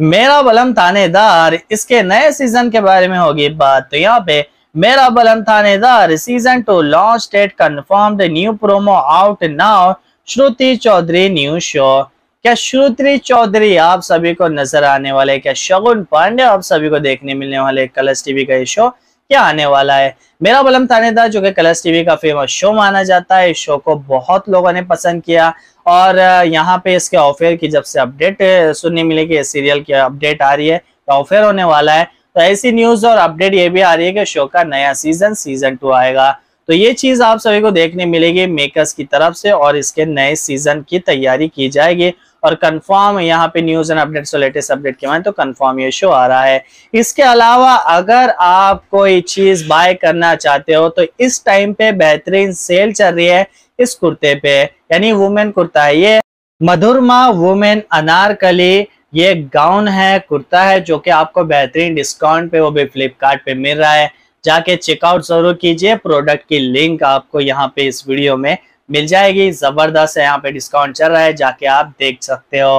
मेरा बलम थानेदार इसके नए सीजन के बारे में होगी बात तो यहाँ पे Mera Balam Thanedar season two launch date confirm new promo out now Shruti Chaudhary new show क्या श्रुति चौधरी आप सभी को नजर आने वाले क्या शगुन पांडे आप सभी को देखने मिलने वाले कलर्स टीवी का ये शो क्या आने वाला है मेरा बलम थानेदार जो कि कलर्स टीवी का फेमस शो माना जाता है इस शो को बहुत लोगों ने पसंद किया और यहाँ पे इसके ऑफेयर की जब से अपडेट सुनने मिलेगी कि सीरियल की अपडेट आ रही है तो ऑफेयर होने वाला है तो ऐसी न्यूज और अपडेट ये भी आ रही है कि शो का नया सीजन सीजन टू आएगा तो ये चीज आप सभी को देखने मिलेगी मेकर्स की तरफ से और इसके नए सीजन की तैयारी की जाएगी और कंफर्म यहाँ पे न्यूज एंड अपडेट्स और लेटेस्ट अपडेट के माने तो कंफर्म ये शो आ रहा है इसके अलावा अगर आप कोई चीज बाय करना चाहते हो तो इस टाइम पे बेहतरीन सेल चल रही है इस कुर्ते पे यानी वुमेन कुर्ता है ये मधुरमा वुमेन अनारकली ये गाउन है कुर्ता है जो कि आपको बेहतरीन डिस्काउंट पे वो भी फ्लिपकार्ट मिल रहा है जाके चेकआउट जरूर कीजिए प्रोडक्ट की लिंक आपको यहाँ पे इस वीडियो में मिल जाएगी जबरदस्त है यहाँ पे डिस्काउंट चल रहा है जाके आप देख सकते हो